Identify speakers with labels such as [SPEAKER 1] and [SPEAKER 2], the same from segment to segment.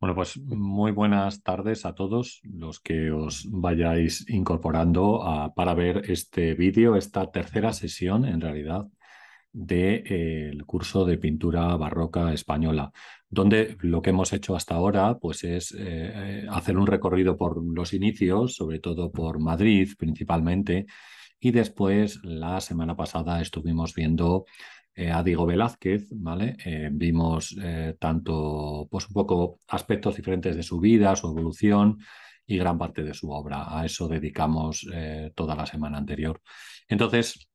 [SPEAKER 1] Bueno, pues mm. muy buenas tardes a todos los que os vayáis incorporando ah, para ver este vídeo, esta tercera sesión en realidad del de, eh, el curso de pintura barroca española, donde lo que hemos hecho hasta ahora pues es eh, eh, hacer un recorrido por los inicios, sobre todo por Madrid principalmente, y después la semana pasada estuvimos viendo eh, a Diego Velázquez, ¿vale? Eh, vimos eh, tanto, pues un poco aspectos diferentes de su vida, su evolución y gran parte de su obra. A eso dedicamos toda la semana anterior. Entonces,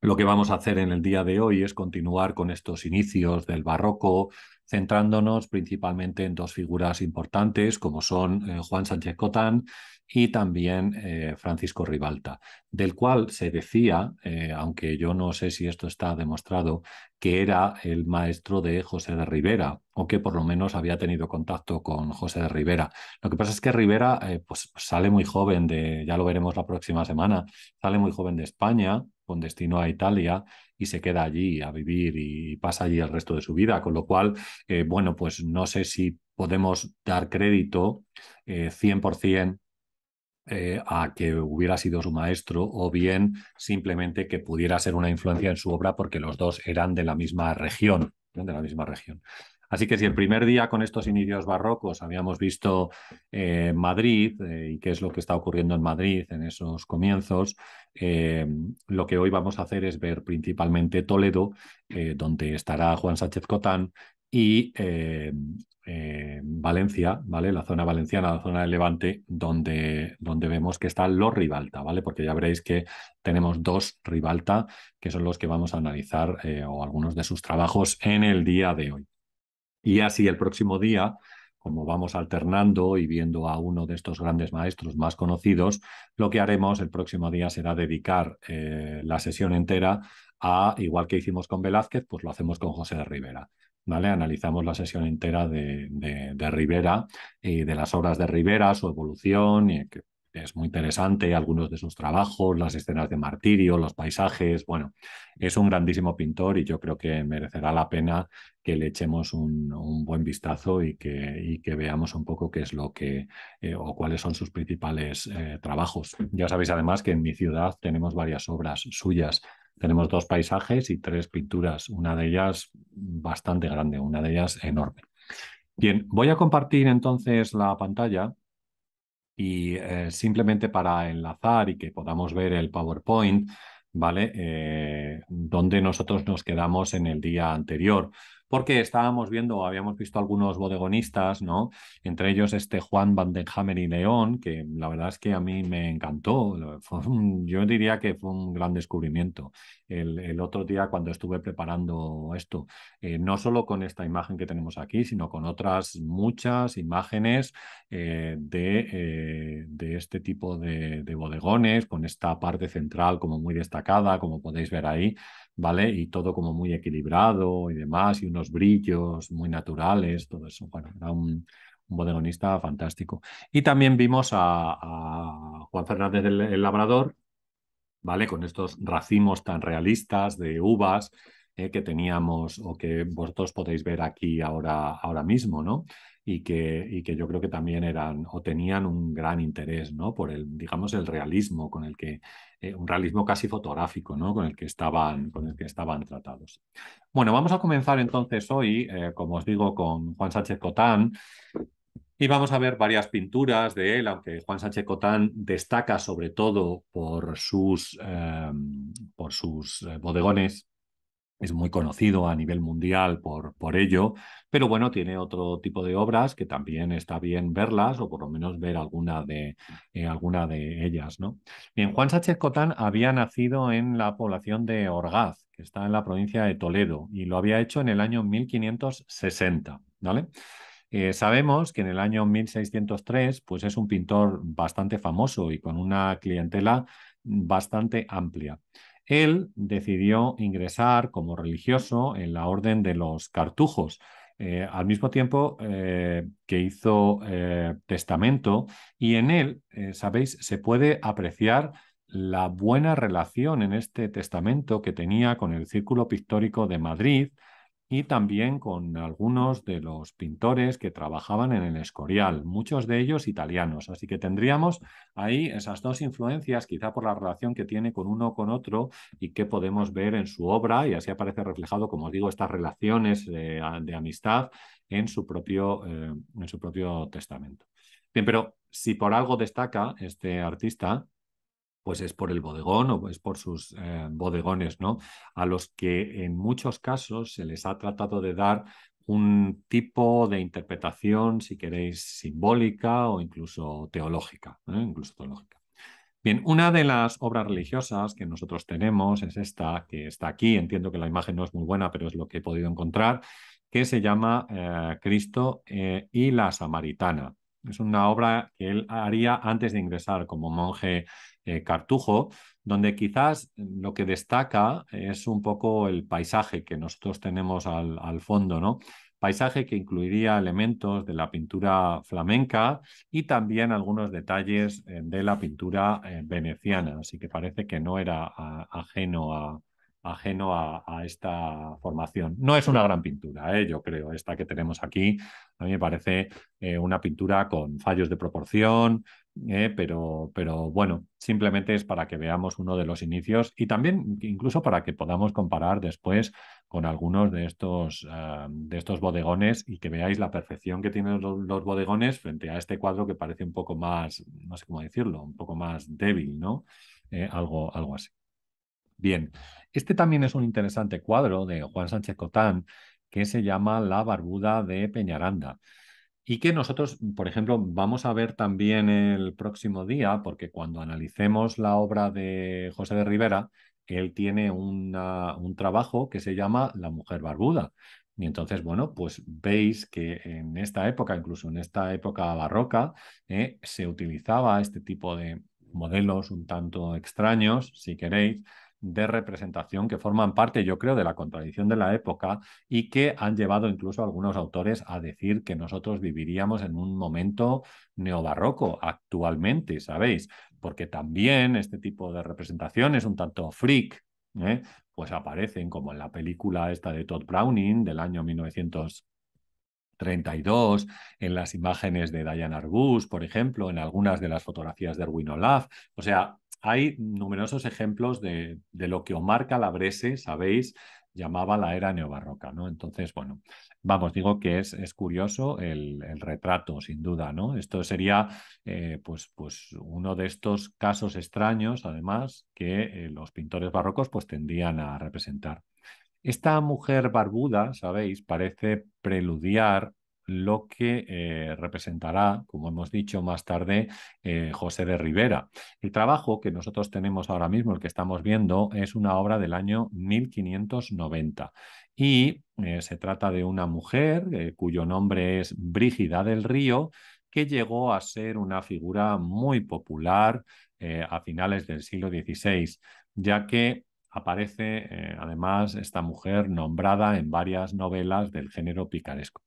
[SPEAKER 1] lo que vamos a hacer en el día de hoy es continuar con estos inicios del barroco, centrándonos principalmente en dos figuras importantes como son Juan Sánchez Cotán y también eh, Francisco Ribalta, del cual se decía, eh, aunque yo no sé si esto está demostrado, que era el maestro de José de Rivera, o que por lo menos había tenido contacto con José de Rivera. Lo que pasa es que Rivera eh, pues, sale muy joven de, ya lo veremos la próxima semana, sale muy joven de España con destino a Italia y se queda allí a vivir y pasa allí el resto de su vida, con lo cual, bueno, pues no sé si podemos dar crédito 100% eh, a que hubiera sido su maestro o bien simplemente que pudiera ser una influencia en su obra porque los dos eran de la misma región, de la misma región. Así que si el primer día con estos inicios barrocos habíamos visto eh, Madrid eh, y qué es lo que está ocurriendo en Madrid en esos comienzos, lo que hoy vamos a hacer es ver principalmente Toledo, donde estará Juan Sánchez Cotán y eh, eh, Valencia, ¿vale? La zona valenciana, la zona de Levante, donde, donde vemos que están los Rivalta, ¿vale? Porque ya veréis que tenemos dos Rivalta, que son los que vamos a analizar eh, o algunos de sus trabajos en el día de hoy. Y así el próximo día, como vamos alternando y viendo a uno de estos grandes maestros más conocidos, lo que haremos el próximo día será dedicar la sesión entera igual que hicimos con Velázquez, pues lo hacemos con José de Rivera. ¿Vale? Analizamos la sesión entera de, de, Rivera y de las obras de Rivera, su evolución, y que es muy interesante, algunos de sus trabajos, las escenas de martirio, los paisajes, bueno, es un grandísimo pintor y yo creo que merecerá la pena que le echemos un, buen vistazo y que, veamos un poco qué es lo que eh, o cuáles son sus principales eh, trabajos. Ya sabéis además que en mi ciudad tenemos varias obras suyas tenemos dos paisajes y tres pinturas, una de ellas bastante grande, una de ellas enorme. Bien, voy a compartir entonces la pantalla y eh, simplemente para enlazar y que podamos ver el PowerPoint, ¿vale? Eh, donde nosotros nos quedamos en el día anterior porque estábamos viendo, habíamos visto algunos bodegonistas, ¿no? Entre ellos este Juan van den Hammer y León, que la verdad es que a mí me encantó. yo diría que fue un gran descubrimiento el, otro día cuando estuve preparando esto, eh, no solo con esta imagen que tenemos aquí, sino con otras muchas imágenes eh, eh, de, este tipo de, de bodegones, con esta parte central como muy destacada, como podéis ver ahí, ¿vale? Y todo como muy equilibrado y demás, y un los brillos muy naturales, todo eso. Bueno, era un, bodegonista fantástico. Y también vimos a, Juan Fernández el, Labrador, ¿vale? Con estos racimos tan realistas de uvas eh, que teníamos o que vosotros podéis ver aquí ahora, ahora mismo, ¿no? Y que, y que yo creo que también eran o tenían un gran interés, ¿no? Por el, digamos, el realismo con el que, eh, un realismo casi fotográfico, ¿no? Con el que estaban, con el que estaban tratados. Bueno, vamos a comenzar entonces hoy, eh, como os digo, con Juan Sánchez Cotán. Y vamos a ver varias pinturas de él, aunque Juan Sánchez Cotán destaca sobre todo por sus, por sus bodegones es muy conocido a nivel mundial por, por, ello, pero bueno, tiene otro tipo de obras que también está bien verlas o por lo menos ver alguna de, eh, alguna de ellas. ¿no? Bien, Juan Sánchez Cotán había nacido en la población de Orgaz, que está en la provincia de Toledo, y lo había hecho en el año 1560. ¿vale? Eh, sabemos que en el año 1603 pues es un pintor bastante famoso y con una clientela bastante amplia él decidió ingresar como religioso en la orden de los cartujos. Eh, al mismo tiempo eh, que hizo eh, testamento y en él, sabéis, se puede apreciar la buena relación en este testamento que tenía con el Círculo Pictórico de Madrid, y también con algunos de los pintores que trabajaban en el Escorial, muchos de ellos italianos. Así que tendríamos ahí esas dos influencias, quizá por la relación que tiene con uno con otro y que podemos ver en su obra, y así aparece reflejado, como digo, estas relaciones eh, de, amistad en su, propio, eh, en su propio testamento. Bien, pero si por algo destaca este artista, pues es por el bodegón o es por sus eh, bodegones, ¿no? A los que en muchos casos se les ha tratado de dar un tipo de interpretación, si queréis, simbólica o incluso teológica, ¿eh? incluso teológica. Bien, una de las obras religiosas que nosotros tenemos es esta, que está aquí, entiendo que la imagen no es muy buena, pero es lo que he podido encontrar, que se llama eh, Cristo y la Samaritana. Es una obra que él haría antes de ingresar como monje eh, cartujo, donde quizás lo que destaca es un poco el paisaje que nosotros tenemos al, fondo, ¿no? Paisaje que incluiría elementos de la pintura flamenca y también algunos detalles eh, de la pintura eh, veneciana, así que parece que no era ajeno a, ajeno a, esta formación. No es una gran pintura, ¿eh? yo creo, esta que tenemos aquí. A mí me parece eh, una pintura con fallos de proporción, ¿eh? pero, pero bueno, simplemente es para que veamos uno de los inicios y también incluso para que podamos comparar después con algunos de estos, de estos bodegones y que veáis la perfección que tienen los, bodegones frente a este cuadro que parece un poco más, no sé cómo decirlo, un poco más débil, ¿no? algo, algo así. Bien, este también es un interesante cuadro de Juan Sánchez Cotán que se llama La Barbuda de Peñaranda y que nosotros, por ejemplo, vamos a ver también el próximo día, porque cuando analicemos la obra de José de Rivera, él tiene un trabajo que se llama La Mujer Barbuda. Y entonces, bueno, pues veis que en esta época, incluso en esta época barroca, eh, se utilizaba este tipo de modelos un tanto extraños, si queréis, de representación que forman parte, yo creo, de la contradicción de la época y que han llevado incluso algunos autores a decir que nosotros viviríamos en un momento neobarroco actualmente, ¿sabéis? Porque también este tipo de representación es un tanto freak, ¿eh? pues aparecen como en la película esta de Todd Browning del año 1932, en las imágenes de Diane Arbus, por ejemplo, en algunas de las fotografías de Erwin Olaf. O sea, hay numerosos ejemplos de, lo que Omar Calabrese, sabéis, llamaba la era neobarroca, ¿no? Entonces, bueno, vamos, digo que es, es curioso el, retrato, sin duda, ¿no? Esto sería, eh, pues, pues, uno de estos casos extraños, además, que eh, los pintores barrocos, pues, tendían a representar. Esta mujer barbuda, sabéis, parece preludiar lo que eh, representará, como hemos dicho más tarde, eh, José de Rivera. El trabajo que nosotros tenemos ahora mismo, el que estamos viendo, es una obra del año 1590 y eh, se trata de una mujer cuyo nombre es Brígida del Río, que llegó a ser una figura muy popular a finales del siglo XVI, ya que aparece además esta mujer nombrada en varias novelas del género picaresco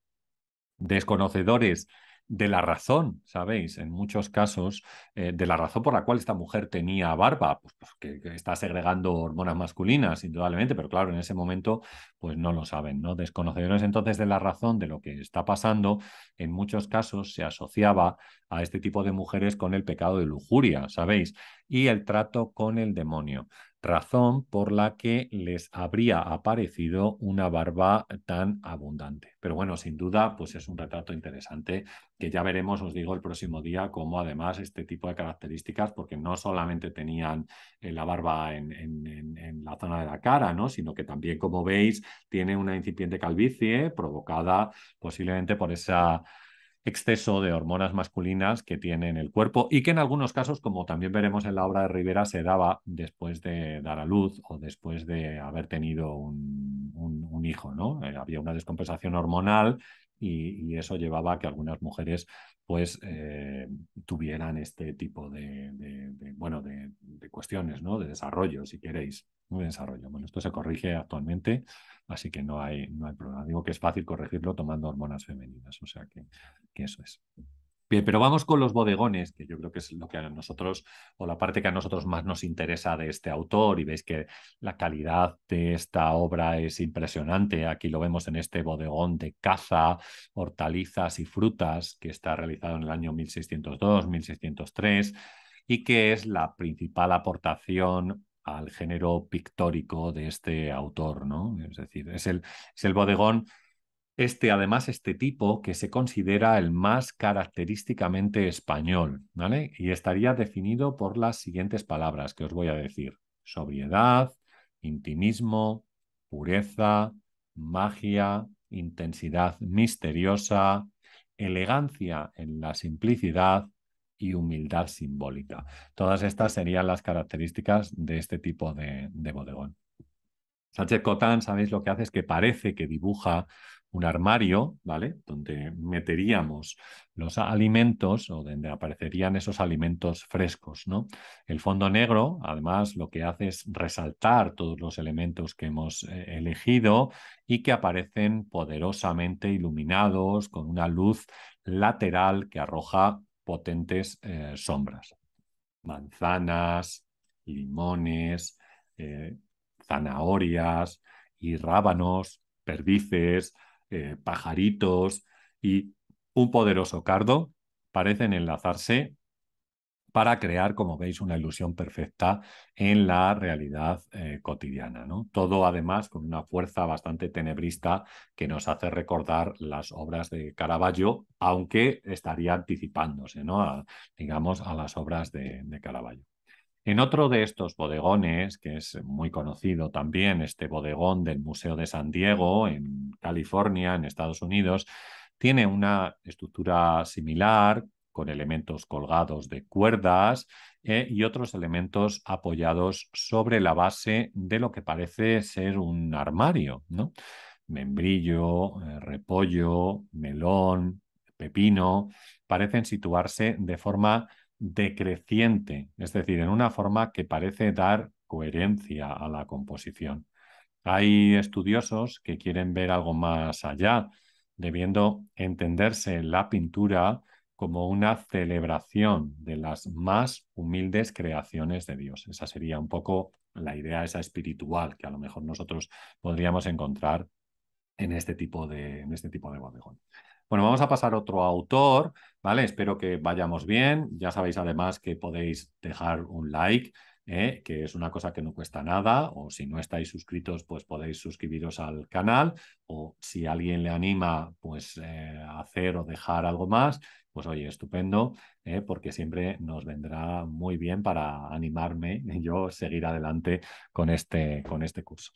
[SPEAKER 1] desconocedores de la razón, ¿sabéis? En muchos casos, eh, de la razón por la cual esta mujer tenía barba, pues, pues que, está segregando hormonas masculinas, indudablemente, pero claro, en ese momento, pues no lo saben, ¿no? Desconocedores entonces de la razón de lo que está pasando, en muchos casos se asociaba a este tipo de mujeres con el pecado de lujuria, ¿sabéis? Y el trato con el demonio razón por la que les habría aparecido una barba tan abundante. Pero bueno, sin duda, pues es un retrato interesante que ya veremos, os digo, el próximo día cómo además este tipo de características, porque no solamente tenían eh, la barba en, en, la zona de la cara, ¿no? sino que también, como veis, tiene una incipiente calvicie provocada posiblemente por esa exceso de hormonas masculinas que tiene en el cuerpo y que en algunos casos, como también veremos en la obra de Rivera, se daba después de dar a luz o después de haber tenido un, hijo, ¿no? Eh, había una descompensación hormonal y, eso llevaba a que algunas mujeres pues eh, tuvieran este tipo de, bueno, de, cuestiones, ¿no? De desarrollo, si queréis, desarrollo. Bueno, esto se corrige actualmente, así que no hay, no hay problema. Digo que es fácil corregirlo tomando hormonas femeninas, o sea que, que eso es. Bien, pero vamos con los bodegones, que yo creo que es lo que a nosotros, o la parte que a nosotros más nos interesa de este autor, y veis que la calidad de esta obra es impresionante. Aquí lo vemos en este bodegón de caza, hortalizas y frutas, que está realizado en el año 1602, 1603, y que es la principal aportación al género pictórico de este autor, ¿no? Es decir, es el, es el bodegón este, además, este tipo que se considera el más característicamente español, ¿vale? Y estaría definido por las siguientes palabras que os voy a decir. Sobriedad, intimismo, pureza, magia, intensidad misteriosa, elegancia en la simplicidad y humildad simbólica. Todas estas serían las características de este tipo de, bodegón. Sánchez Cotán, sabéis lo que hace es que parece que dibuja un armario, ¿vale? Donde meteríamos los alimentos o donde aparecerían esos alimentos frescos, ¿no? El fondo negro, además, lo que hace es resaltar todos los elementos que hemos eh, elegido y que aparecen poderosamente iluminados con una luz lateral que arroja potentes eh, sombras. Manzanas, limones, eh, zanahorias y rábanos, perdices, eh, pajaritos y un poderoso cardo parecen enlazarse para crear, como veis, una ilusión perfecta en la realidad eh, cotidiana. Todo además con una fuerza bastante tenebrista que nos hace recordar las obras de Caravaggio, aunque estaría anticipándose, ¿no? a, digamos, a las obras de, de Caravaggio. En otro de estos bodegones, que es muy conocido también, este bodegón del Museo de San Diego en California, en Estados Unidos, tiene una estructura similar con elementos colgados de cuerdas eh, y otros elementos apoyados sobre la base de lo que parece ser un armario, ¿no? Membrillo, eh, repollo, melón, pepino, parecen situarse de forma decreciente, es decir, en una forma que parece dar coherencia a la composición. Hay estudiosos que quieren ver algo más allá, debiendo entenderse la pintura como una celebración de las más humildes creaciones de Dios. Esa sería un poco la idea esa espiritual que a lo mejor nosotros podríamos encontrar en este tipo de, en este tipo de bodegón. Bueno, vamos a pasar a otro autor, ¿vale? Espero que vayamos bien. Ya sabéis además que podéis dejar un like. ¿eh? que es una cosa que no cuesta nada, o si no estáis suscritos, pues podéis suscribiros al canal, o si alguien le anima, pues eh, hacer o dejar algo más, pues oye, estupendo, ¿eh? porque siempre nos vendrá muy bien para animarme y yo seguir adelante con este, con este curso.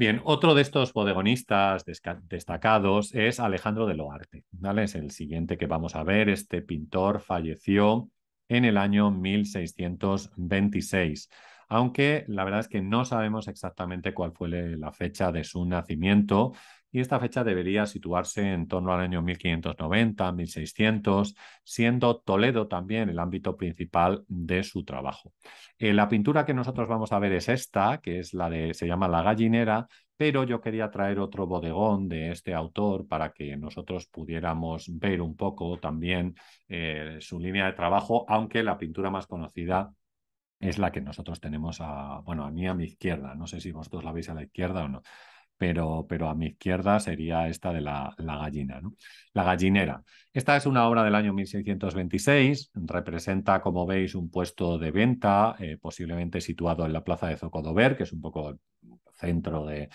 [SPEAKER 1] Bien, otro de estos bodegonistas destacados es Alejandro de Loarte. ¿vale? Es el siguiente que vamos a ver. Este pintor falleció en el año 1626, aunque la verdad es que no sabemos exactamente cuál fue la fecha de su nacimiento y esta fecha debería situarse en torno al año 1590, 1600, siendo Toledo también el ámbito principal de su trabajo. Eh, la pintura que nosotros vamos a ver es esta, que es la de, se llama La gallinera, pero yo quería traer otro bodegón de este autor para que nosotros pudiéramos ver un poco también eh, su línea de trabajo, aunque la pintura más conocida es la que nosotros tenemos a, bueno, a mí a mi izquierda, no sé si vosotros la veis a la izquierda o no pero, a mi izquierda sería esta de la, gallina, ¿no? La gallinera. Esta es una obra del año 1626, representa, como veis, un puesto de venta, eh, posiblemente situado en la plaza de Zocodover, que es un poco centro de,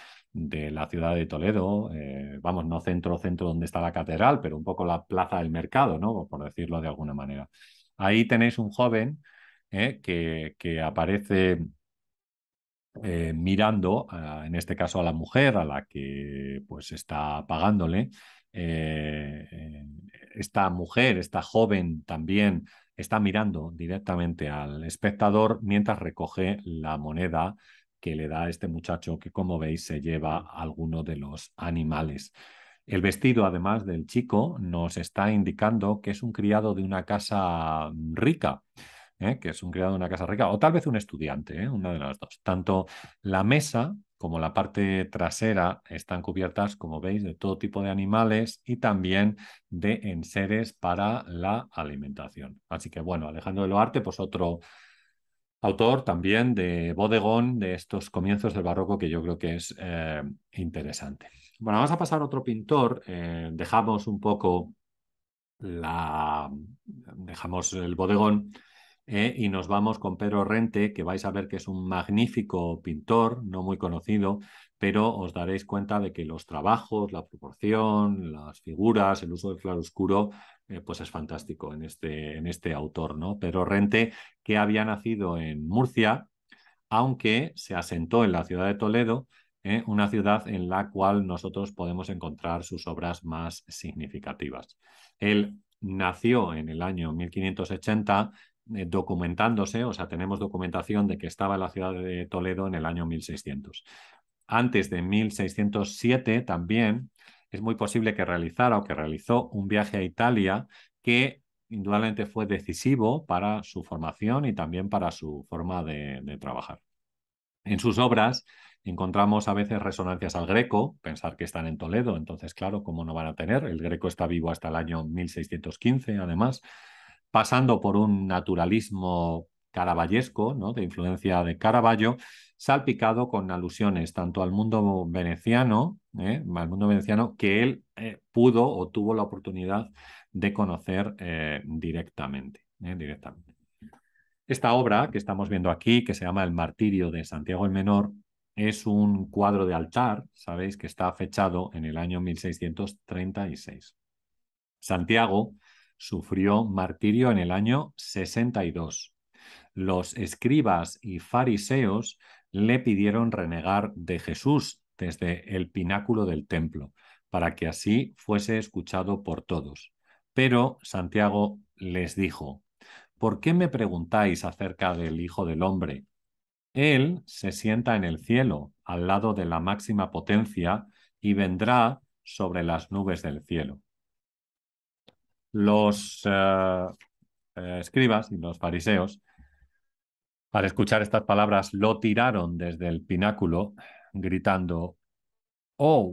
[SPEAKER 1] la ciudad de Toledo, eh, vamos, no centro, centro donde está la catedral, pero un poco la plaza del mercado, ¿no? Por decirlo de alguna manera. Ahí tenéis un joven eh, que, que aparece eh, mirando, en este caso, a la mujer a la que pues está pagándole. Eh, eh, esta mujer, esta joven también está mirando directamente al espectador mientras recoge la moneda que le da a este muchacho que, como veis, se lleva a alguno de los animales. El vestido, además del chico, nos está indicando que es un criado de una casa rica. ¿eh? que es un criado de una casa rica, o tal vez un estudiante, ¿eh? una de las dos. Tanto la mesa como la parte trasera están cubiertas, como veis, de todo tipo de animales y también de enseres para la alimentación. Así que bueno, Alejandro de Loarte, pues otro autor también de bodegón de estos comienzos del barroco que yo creo que es eh, interesante. Bueno, vamos a pasar a otro pintor. dejamos un poco la... dejamos el bodegón ¿eh? y nos vamos con Pedro Rente, que vais a ver que es un magnífico pintor, no muy conocido, pero os daréis cuenta de que los trabajos, la proporción, las figuras, el uso del claroscuro, oscuro, eh, pues es fantástico en este, en este autor, ¿no? Pedro Rente, que había nacido en Murcia, aunque se asentó en la ciudad de Toledo, ¿eh? una ciudad en la cual nosotros podemos encontrar sus obras más significativas. Él nació en el año 1580 eh, documentándose, o sea, tenemos documentación de que estaba en la ciudad de Toledo en el año 1600. Antes de 1607 también es muy posible que realizara o que realizó un viaje a Italia que indudablemente fue decisivo para su formación y también para su forma de, de trabajar. En sus obras encontramos a veces resonancias al greco, pensar que están en Toledo, entonces claro, ¿cómo no van a tener? El greco está vivo hasta el año 1615, además pasando por un naturalismo caraballesco, ¿no? de influencia de Caravaggio, salpicado con alusiones tanto al mundo veneciano, ¿eh? al mundo veneciano que él eh, pudo o tuvo la oportunidad de conocer eh, directamente, directamente. Esta obra que estamos viendo aquí, que se llama El Martirio de Santiago el Menor, es un cuadro de altar, sabéis que está fechado en el año 1636. Santiago sufrió martirio en el año 62. Los escribas y fariseos le pidieron renegar de Jesús desde el pináculo del templo, para que así fuese escuchado por todos. Pero Santiago les dijo, ¿por qué me preguntáis acerca del Hijo del Hombre? Él se sienta en el cielo, al lado de la máxima potencia, y vendrá sobre las nubes del cielo los eh, eh, escribas y los fariseos, al escuchar estas palabras, lo tiraron desde el pináculo, gritando, oh,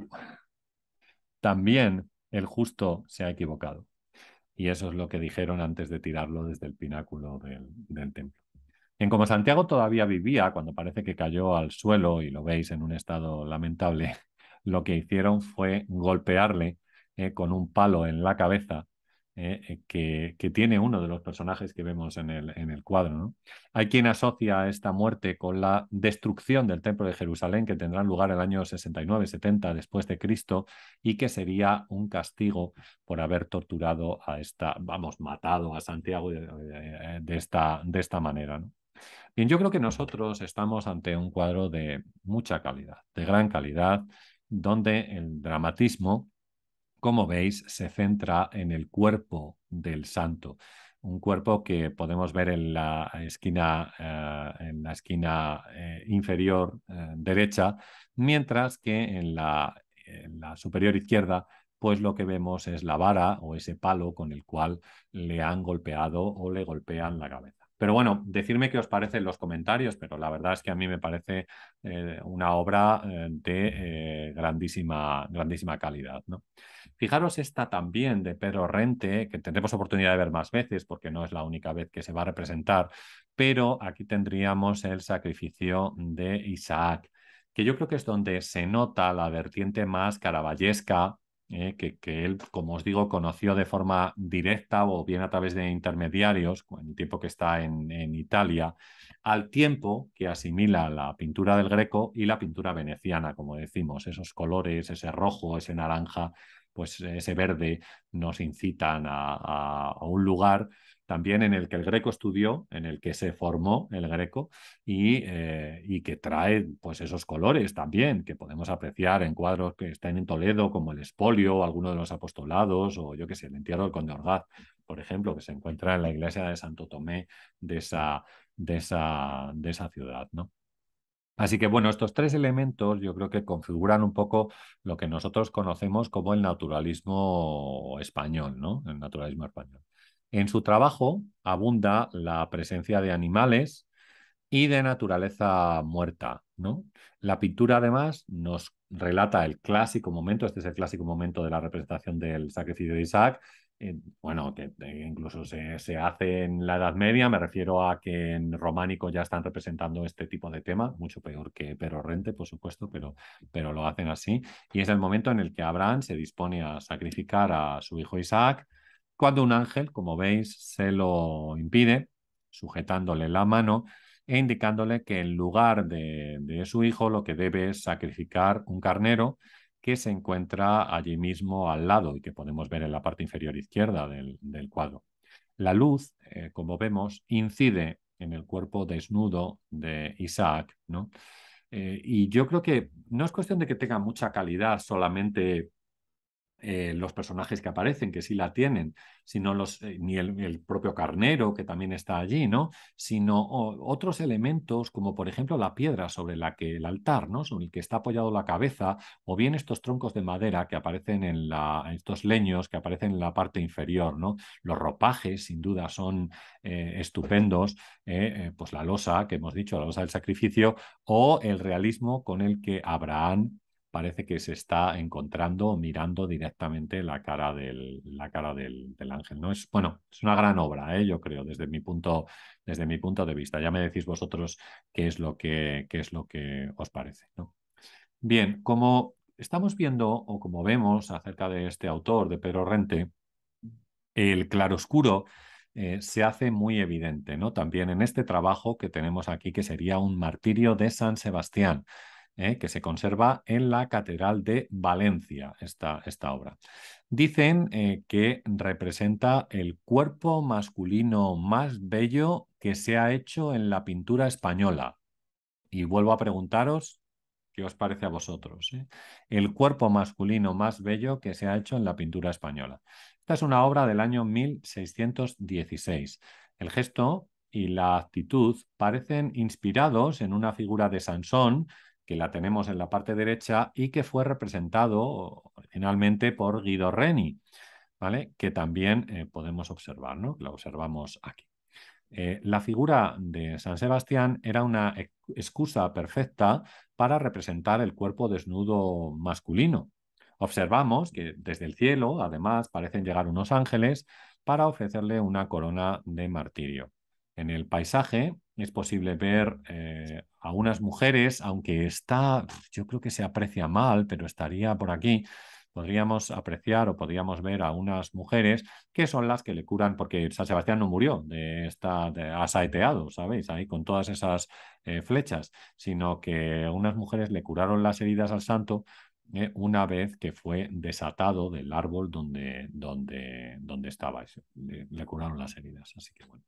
[SPEAKER 1] también el justo se ha equivocado. Y eso es lo que dijeron antes de tirarlo desde el pináculo del, templo. En como Santiago todavía vivía, cuando parece que cayó al suelo y lo veis en un estado lamentable, lo que hicieron fue golpearle eh, con un palo en la cabeza eh, eh, que, tiene uno de los personajes que vemos en el, en el cuadro. Hay quien asocia esta muerte con la destrucción del Templo de Jerusalén que tendrá lugar el año 69-70 después de Cristo y que sería un castigo por haber torturado a esta, vamos, matado a Santiago de, eh, esta, de esta manera. Bien, yo creo que nosotros estamos ante un cuadro de mucha calidad, de gran calidad, donde el dramatismo como veis, se centra en el cuerpo del santo, un cuerpo que podemos ver en la esquina, eh, en la esquina eh, inferior eh, derecha, mientras que en la, superior izquierda pues lo que vemos es la vara o ese palo con el cual le han golpeado o le golpean la cabeza. Pero bueno, decirme qué os parecen los comentarios, pero la verdad es que a mí me parece una obra de grandísima, grandísima calidad. ¿no? Fijaros esta también de Pedro Rente, que tendremos oportunidad de ver más veces porque no es la única vez que se va a representar, pero aquí tendríamos el sacrificio de Isaac, que yo creo que es donde se nota la vertiente más caraballesca eh, que, que, él, como os digo, conoció de forma directa o bien a través de intermediarios, en el tiempo que está en, en, Italia, al tiempo que asimila la pintura del greco y la pintura veneciana, como decimos, esos colores, ese rojo, ese naranja pues ese verde nos incitan a, un lugar también en el que el Greco estudió, en el que se formó el Greco eh, y, que trae pues esos colores también que podemos apreciar en cuadros que están en Toledo como el Espolio, alguno de los apostolados o yo qué sé, el entierro del Conde Orgaz, por ejemplo, que se encuentra en la iglesia de Santo Tomé de esa, de esa, de esa ciudad, ¿no? Así que bueno, estos tres elementos yo creo que configuran un poco lo que nosotros conocemos como el naturalismo español, ¿no? El naturalismo español. En su trabajo abunda la presencia de animales y de naturaleza muerta, ¿no? La pintura además nos relata el clásico momento, este es el clásico momento de la representación del sacrificio de Isaac, eh, bueno, que, eh, incluso se, hace en la Edad Media, me refiero a que en románico ya están representando este tipo de tema, mucho peor que Pero por supuesto, pero, pero lo hacen así. Y es el momento en el que Abraham se dispone a sacrificar a su hijo Isaac, cuando un ángel, como veis, se lo impide, sujetándole la mano e indicándole que en lugar de, de su hijo lo que debe es sacrificar un carnero que se encuentra allí mismo al lado y que podemos ver en la parte inferior izquierda del, cuadro. La luz, eh, como vemos, incide en el cuerpo desnudo de Isaac, ¿no? Eh, y yo creo que no es cuestión de que tenga mucha calidad solamente eh, los personajes que aparecen, que sí la tienen, sino los, eh, ni el, propio carnero, que también está allí, ¿no? Sino otros elementos, como por ejemplo la piedra sobre la que el altar, ¿no? Sobre el que está apoyado la cabeza, o bien estos troncos de madera que aparecen en la, estos leños que aparecen en la parte inferior, ¿no? Los ropajes, sin duda, son eh, estupendos, pues la losa que hemos dicho, la losa del sacrificio, o el realismo con el que Abraham parece que se está encontrando o mirando directamente la cara del, la cara del, ángel. ¿no? Es, bueno, es una gran obra, ¿eh? yo creo, desde mi, punto, desde mi punto de vista. Ya me decís vosotros qué es lo que, es lo que os parece. ¿no? Bien, como estamos viendo o como vemos acerca de este autor, de Pedro Rente, el claroscuro eh, se hace muy evidente, ¿no? También en este trabajo que tenemos aquí, que sería un martirio de San Sebastián. ¿eh? que se conserva en la Catedral de Valencia, esta, esta obra. Dicen eh, que representa el cuerpo masculino más bello que se ha hecho en la pintura española. Y vuelvo a preguntaros, ¿qué os parece a vosotros? Eh? El cuerpo masculino más bello que se ha hecho en la pintura española. Esta es una obra del año 1616. El gesto y la actitud parecen inspirados en una figura de Sansón la tenemos en la parte derecha y que fue representado originalmente por Guido Reni, ¿vale? que también eh, podemos observar, ¿no? la observamos aquí. Eh, la figura de San Sebastián era una excusa perfecta para representar el cuerpo desnudo masculino. Observamos que desde el cielo, además, parecen llegar unos ángeles para ofrecerle una corona de martirio. En el paisaje es posible ver eh, a unas mujeres, aunque está, yo creo que se aprecia mal, pero estaría por aquí, podríamos apreciar o podríamos ver a unas mujeres que son las que le curan, porque San Sebastián no murió, de está de, asaeteado, ¿sabéis? Ahí con todas esas eh, flechas, sino que unas mujeres le curaron las heridas al santo eh, una vez que fue desatado del árbol donde, donde, donde estaba, le, le curaron las heridas, así que bueno.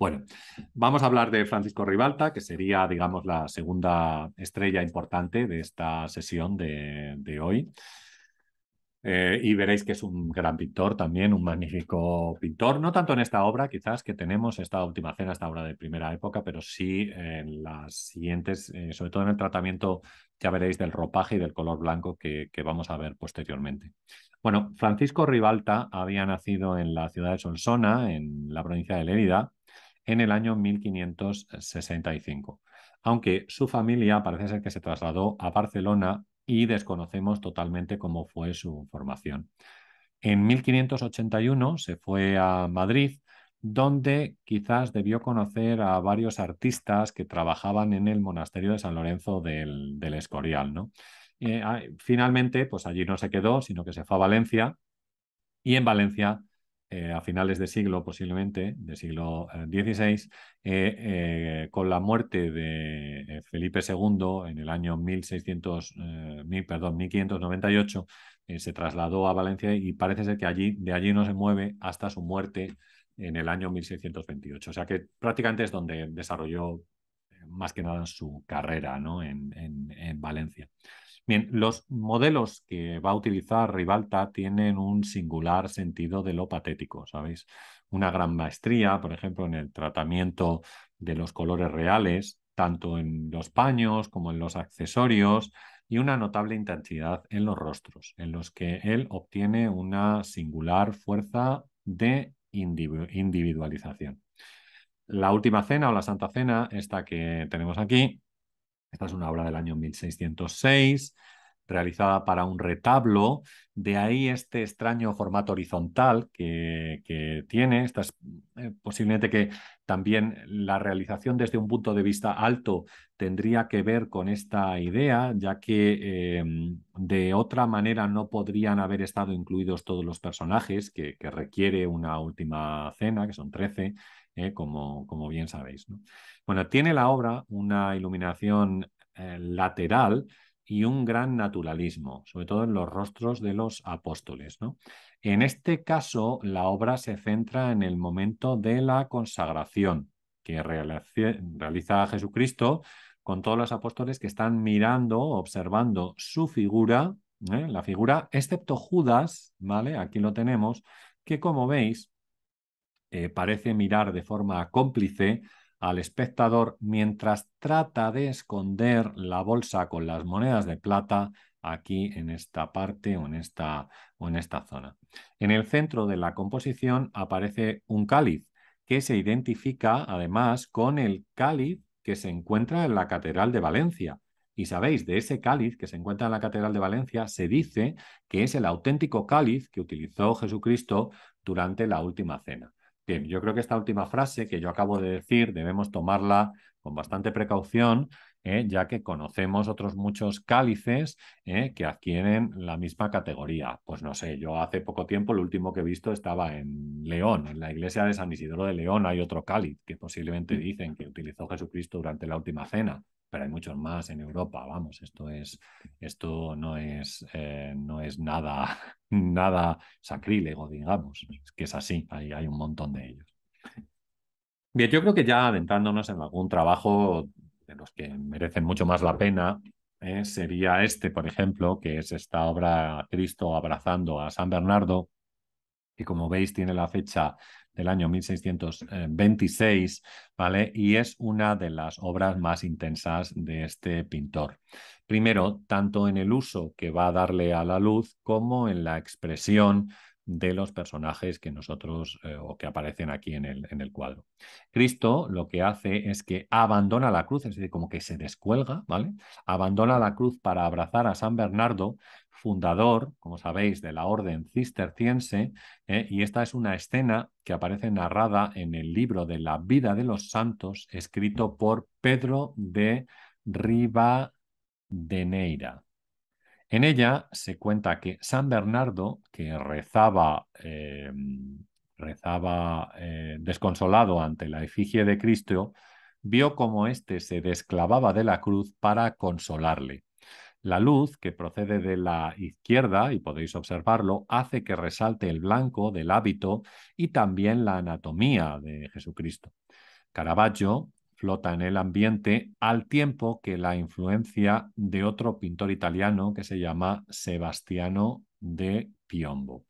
[SPEAKER 1] Bueno, vamos a hablar de Francisco Ribalta, que sería, digamos, la segunda estrella importante de esta sesión de, hoy. Eh, y veréis que es un gran pintor también, un magnífico pintor, no tanto en esta obra, quizás que tenemos, esta última cena, esta obra de primera época, pero sí en las siguientes, eh, sobre todo en el tratamiento, ya veréis, del ropaje y del color blanco que, vamos a ver posteriormente. Bueno, Francisco Ribalta había nacido en la ciudad de Sonsona, en la provincia de Lérida, en el año 1565, aunque su familia parece ser que se trasladó a Barcelona y desconocemos totalmente cómo fue su formación. En 1581 se fue a Madrid, donde quizás debió conocer a varios artistas que trabajaban en el monasterio de San Lorenzo del, Escorial. ¿no? Eh, ah, finalmente, pues allí no se quedó, sino que se fue a Valencia y en Valencia eh, a finales de siglo, posiblemente, de siglo XVI, eh, eh, con la muerte de Felipe II en el año perdón, 1598, se trasladó a Valencia y parece ser que allí, de allí no se mueve hasta su muerte en el año 1628. O sea que prácticamente es donde desarrolló más que nada su carrera ¿no? en Valencia. Bien, los modelos que va a utilizar Rivalta tienen un singular sentido de lo patético, ¿sabéis? Una gran maestría, por ejemplo, en el tratamiento de los colores reales, tanto en los paños como en los accesorios, y una notable intensidad en los rostros, en los que él obtiene una singular fuerza de individualización. La última cena o la Santa Cena, esta que tenemos aquí, esta es una obra del año 1606, realizada para un retablo, de ahí este extraño formato horizontal que, tiene. Esta es, eh, posiblemente que también la realización desde un punto de vista alto tendría que ver con esta idea, ya que em, de otra manera no podrían haber estado incluidos todos los personajes que, requiere una última cena, que son 13, eh, como, como bien sabéis. ¿no? Bueno, tiene la obra una iluminación eh, lateral y un gran naturalismo, sobre todo en los rostros de los apóstoles. En este caso, la obra se centra en el momento de la consagración que realiza Jesucristo con todos los apóstoles que están mirando, observando su figura, ¿eh? la figura, excepto Judas, ¿vale? Aquí lo tenemos, que como veis, eh, parece mirar de forma cómplice al espectador mientras trata de esconder la bolsa con las monedas de plata aquí en esta parte o en esta, o en esta zona. En el centro de la composición aparece un cáliz que se identifica además con el cáliz que se encuentra en la Catedral de Valencia. Y sabéis, de ese cáliz que se encuentra en la Catedral de Valencia se dice que es el auténtico cáliz que utilizó Jesucristo durante la última cena yo creo que esta última frase que yo acabo de decir debemos tomarla con bastante precaución, ¿eh? ya que conocemos otros muchos cálices ¿eh? que adquieren la misma categoría. Pues no sé, yo hace poco tiempo el último que he visto estaba en León, en la iglesia de San Isidoro de León hay otro cáliz que posiblemente dicen que utilizó Jesucristo durante la última cena pero hay muchos más en Europa, vamos, esto es, esto no es, eh, no es nada, nada sacrílego, digamos, es que es así, hay, hay un montón de ellos. Bien, yo creo que ya adentrándonos en algún trabajo de los que merecen mucho más la pena, eh, sería este, por ejemplo, que es esta obra Cristo abrazando a San Bernardo, que como veis tiene la fecha del año 1626, eh, ¿vale? Y es una de las obras más intensas de este pintor. Primero, tanto en el uso que va a darle a la luz como en la expresión de los personajes que nosotros eh, o que aparecen aquí en el, en el, cuadro. Cristo lo que hace es que abandona la cruz, es decir, como que se descuelga, ¿vale? Abandona la cruz para abrazar a San Bernardo, fundador, como sabéis, de la orden cisterciense, ¿eh? y esta es una escena que aparece narrada en el libro de la vida de los santos, escrito por Pedro de Neira. En ella se cuenta que San Bernardo, que rezaba, em, rezaba eh, desconsolado ante la efigie de Cristo, vio cómo éste se desclavaba de la cruz para consolarle. La luz, que procede de la izquierda, y podéis observarlo, hace que resalte el blanco del hábito y también la anatomía de Jesucristo. Caravaggio flota en el ambiente al tiempo que la influencia de otro pintor italiano que se llama Sebastiano de Piombo.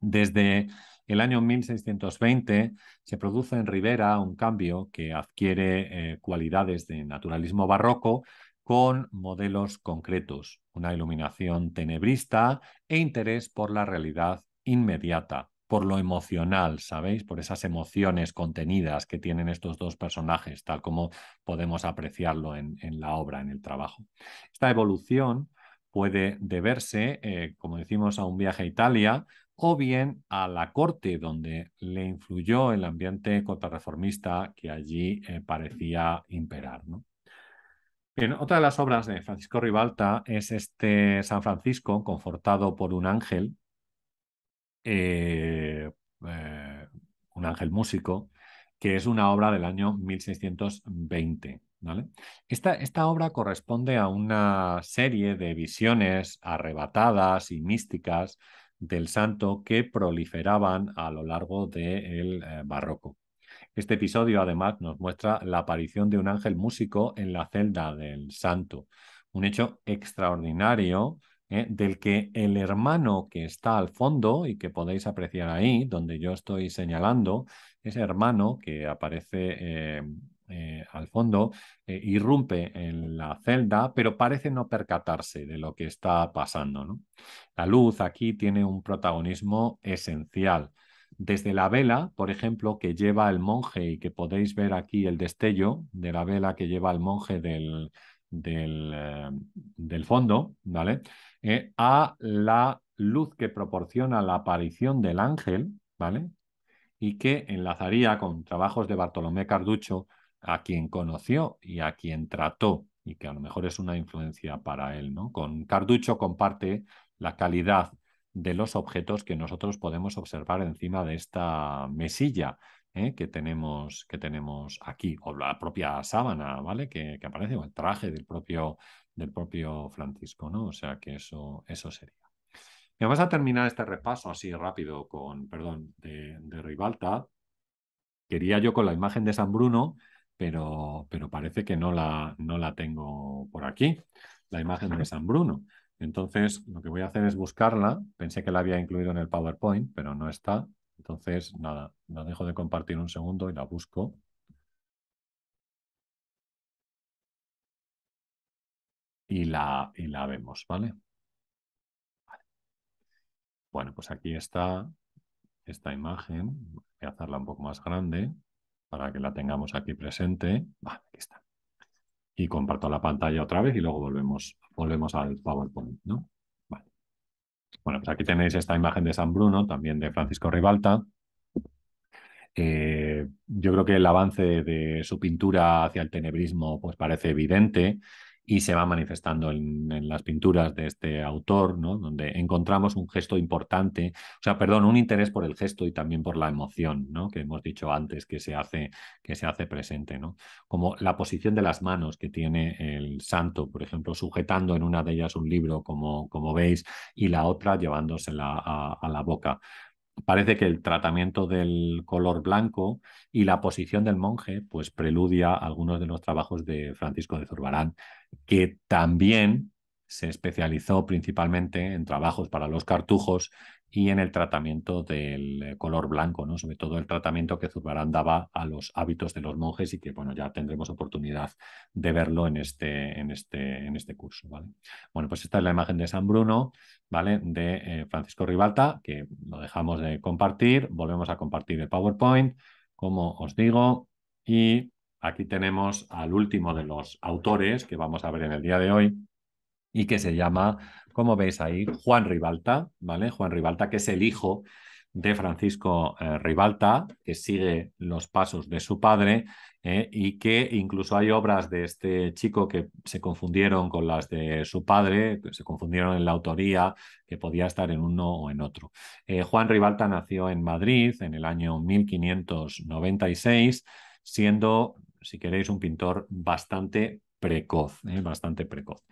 [SPEAKER 1] Desde el año 1620 se produce en Rivera un cambio que adquiere eh, cualidades de naturalismo barroco, con modelos concretos, una iluminación tenebrista e interés por la realidad inmediata, por lo emocional, ¿sabéis? Por esas emociones contenidas que tienen estos dos personajes, tal como podemos apreciarlo en, la obra, en el trabajo. Esta evolución puede deberse, eh, como decimos, a un viaje a Italia o bien a la corte, donde le influyó el ambiente contrarreformista que allí eh, parecía imperar. ¿no? otra de las obras de Francisco Ribalta es este San Francisco confortado por un ángel, eh, eh, un ángel músico, que es una obra del año 1620. ¿vale? Esta, esta obra corresponde a una serie de visiones arrebatadas y místicas del santo que proliferaban a lo largo del eh, barroco. Este episodio además nos muestra la aparición de un ángel músico en la celda del santo, un hecho extraordinario ¿eh? del que el hermano que está al fondo y que podéis apreciar ahí, donde yo estoy señalando, ese hermano que aparece eh, eh, al fondo, irrumpe en la celda, pero parece no percatarse de lo que está pasando. La luz aquí tiene un protagonismo esencial desde la vela, por ejemplo, que lleva el monje y que podéis ver aquí el destello de la vela que lleva el monje del, del, eh, fondo, ¿vale? Eh, a la luz que proporciona la aparición del ángel, ¿vale? Y que enlazaría con trabajos de Bartolomé Carducho, a quien conoció y a quien trató, y que a lo mejor es una influencia para él, ¿no? Con Carducho comparte la calidad de los objetos que nosotros podemos observar encima de esta mesilla ¿eh? que, tenemos, que tenemos aquí, o la propia sábana, ¿vale? Que, aparece, o el traje del propio, del propio Francisco, ¿no? O sea que eso, eso sería. vamos a terminar este repaso así rápido con, perdón, de, de Ribalta. Quería yo con la imagen de San Bruno, pero, pero parece que no la, no la tengo por aquí, la imagen de San Bruno. Entonces, lo que voy a hacer es buscarla. Pensé que la había incluido en el PowerPoint, pero no está. Entonces, nada, la dejo de compartir un segundo y la busco. Y la, la vemos, ¿vale? ¿vale? Bueno, pues aquí está esta imagen. Voy a hacerla un poco más grande para que la tengamos aquí presente. Vale, aquí está y comparto la pantalla otra vez y luego volvemos, volvemos al PowerPoint, ¿no? Bueno, pues aquí tenéis esta imagen de San Bruno, también de Francisco Ribalta. Eh, yo creo que el avance de su pintura hacia el tenebrismo pues parece evidente y se va manifestando en, las pinturas de este autor, ¿no? donde encontramos un gesto importante, o sea, perdón, un interés por el gesto y también por la emoción, ¿no? que hemos dicho antes que se hace, que se hace presente, ¿no? como la posición de las manos que tiene el santo, por ejemplo, sujetando en una de ellas un libro, como, como veis, y la otra llevándosela a la boca parece que el tratamiento del color blanco y la posición del monje, pues preludia algunos de los trabajos de Francisco de Zurbarán, que también se especializó principalmente en trabajos para los cartujos y en el tratamiento del color blanco, ¿no? sobre todo el tratamiento que Zurbarán daba a los hábitos de los monjes y que bueno, ya tendremos oportunidad de verlo en este, en este, en este curso. ¿vale? Bueno, pues esta es la imagen de San Bruno, ¿vale? de eh, Francisco Ribalta, que lo dejamos de compartir, volvemos a compartir el PowerPoint, como os digo, y aquí tenemos al último de los autores que vamos a ver en el día de hoy, y que se llama, como veis ahí, Juan Ribalta, ¿vale? Juan Ribalta, que es el hijo de Francisco eh, Ribalta, que sigue los pasos de su padre eh, y que incluso hay obras de este chico que se confundieron con las de su padre, que se confundieron en la autoría, que podía estar en uno o en otro. Eh, Juan Ribalta nació en Madrid en el año 1596, siendo, si queréis, un pintor bastante precoz, bastante precoz.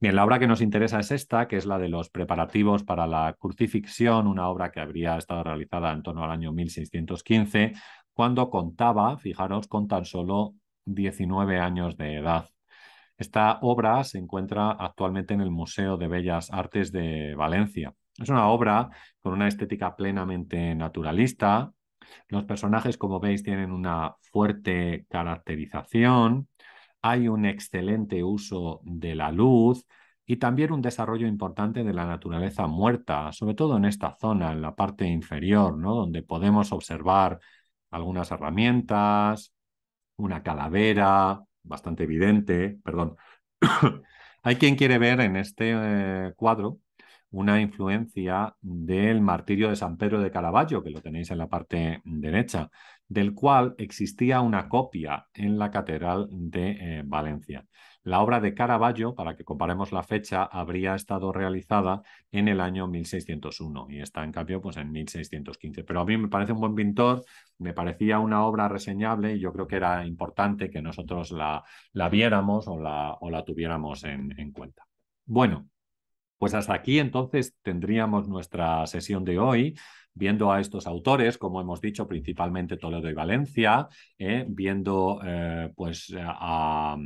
[SPEAKER 1] Bien, la obra que nos interesa es esta, que es la de los preparativos para la crucifixión, una obra que habría estado realizada en torno al año 1615, cuando contaba, fijaros, con tan solo 19 años de edad. Esta obra se encuentra actualmente en el Museo de Bellas Artes de Valencia. Es una obra con una estética plenamente naturalista. Los personajes, como veis, tienen una fuerte caracterización hay un excelente uso de la luz y también un desarrollo importante de la naturaleza muerta, sobre todo en esta zona, en la parte inferior, donde podemos observar algunas herramientas, una calavera, bastante evidente, perdón. hay quien quiere ver en este eh, cuadro una influencia del martirio de San Pedro de Caravaggio, que lo tenéis en la parte derecha, del cual existía una copia en la Catedral de eh, Valencia. La obra de Caravaggio, para que comparemos la fecha, habría estado realizada en el año 1601 y está en cambio pues, en 1615. Pero a mí me parece un buen pintor, me parecía una obra reseñable y yo creo que era importante que nosotros la, la viéramos o la, o la tuviéramos en, en cuenta. Bueno, pues hasta aquí entonces tendríamos nuestra sesión de hoy, viendo a estos autores, como hemos dicho, principalmente Toledo y Valencia, eh, viendo eh, pues a,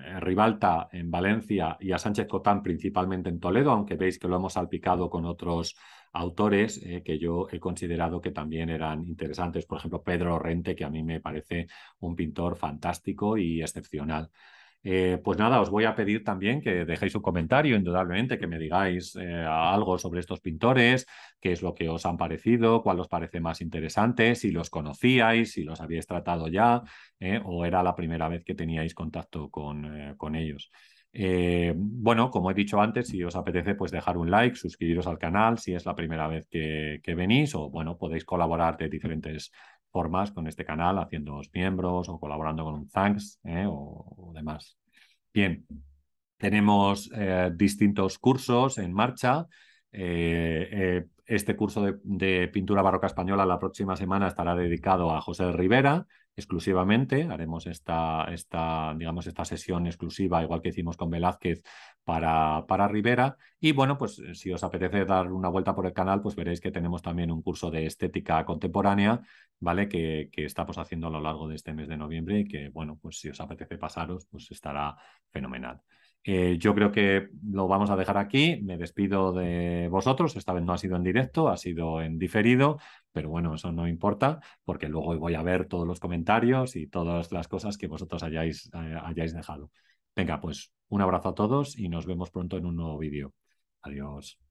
[SPEAKER 1] eh, Rivalta en Valencia y a Sánchez Cotán principalmente en Toledo, aunque veis que lo hemos salpicado con otros autores que yo he considerado que también eran interesantes, por ejemplo Pedro Rente, que a mí me parece un pintor fantástico y excepcional. Eh, pues nada, os voy a pedir también que dejéis un comentario, indudablemente, que me digáis eh, algo sobre estos pintores, qué es lo que os han parecido, cuál os parece más interesante, si los conocíais, si los habíais tratado ya, eh, o era la primera vez que teníais contacto con, ellos. bueno, como he dicho antes, si os apetece, pues dejar un like, suscribiros al canal si es la primera vez que, que venís o, bueno, podéis colaborar de diferentes formas con este canal, los miembros o colaborando con un thanks ¿eh? o, demás. Bien, tenemos eh, distintos cursos en marcha. Eh, este curso de, de, pintura barroca española la próxima semana estará dedicado a José Rivera, exclusivamente. Haremos esta, esta, digamos, esta sesión exclusiva, igual que hicimos con Velázquez, para, para Rivera. Y bueno, pues eh, si os apetece dar una vuelta por el canal, pues veréis que tenemos también un curso de estética contemporánea, ¿vale? Que, que estamos haciendo a lo largo de este mes de noviembre y que, bueno, pues si os apetece pasaros, pues estará fenomenal. Eh, yo creo que lo vamos a dejar aquí. Me despido de vosotros. Esta vez no ha sido en directo, ha sido en diferido, pero bueno, eso no importa porque luego voy a ver todos los comentarios y todas las cosas que vosotros hayáis, eh, hayáis dejado. Venga, pues un abrazo a todos y nos vemos pronto en un nuevo vídeo. Adiós.